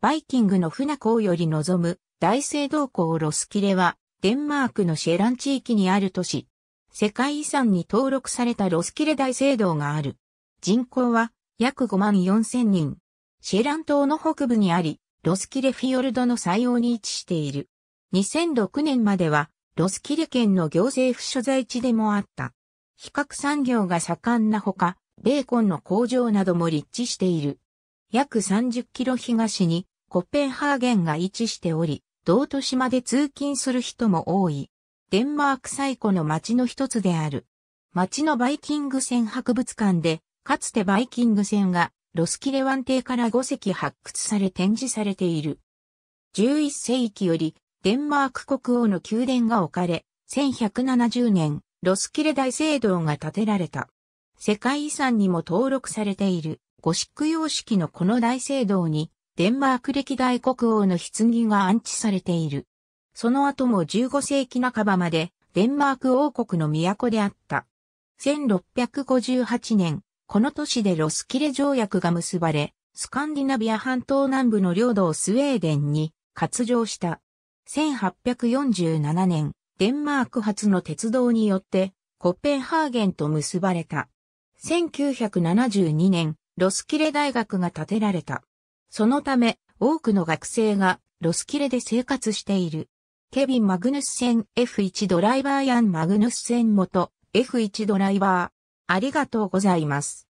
バイキングの船港より望む大聖堂港ロスキレは、デンマークのシェラン地域にある都市。世界遺産に登録されたロスキレ大聖堂がある。人口は約5万4千人。シェラン島の北部にあり、ロスキレフィヨルドの採用に位置している。2006年までは、ロスキレ県の行政府所在地でもあった。比較産業が盛んなほか、ベーコンの工場なども立地している。約30キロ東にコペンハーゲンが位置しており、同都市まで通勤する人も多い。デンマーク最古の町の一つである。町のバイキング船博物館で、かつてバイキング船がロスキレ湾邸から5隻発掘され展示されている。11世紀よりデンマーク国王の宮殿が置かれ、1170年、ロスキレ大聖堂が建てられた。世界遺産にも登録されているゴシック様式のこの大聖堂にデンマーク歴代国王の棺が安置されている。その後も15世紀半ばまでデンマーク王国の都であった。1658年、この都市でロスキレ条約が結ばれ、スカンディナビア半島南部の領土をスウェーデンに割譲した。1847年、デンマーク発の鉄道によってコペンハーゲンと結ばれた。1972年、ロスキレ大学が建てられた。そのため、多くの学生がロスキレで生活している。ケビン・マグヌスセン F1 ドライバーヤン・マグヌスセン元 F1 ドライバー。ありがとうございます。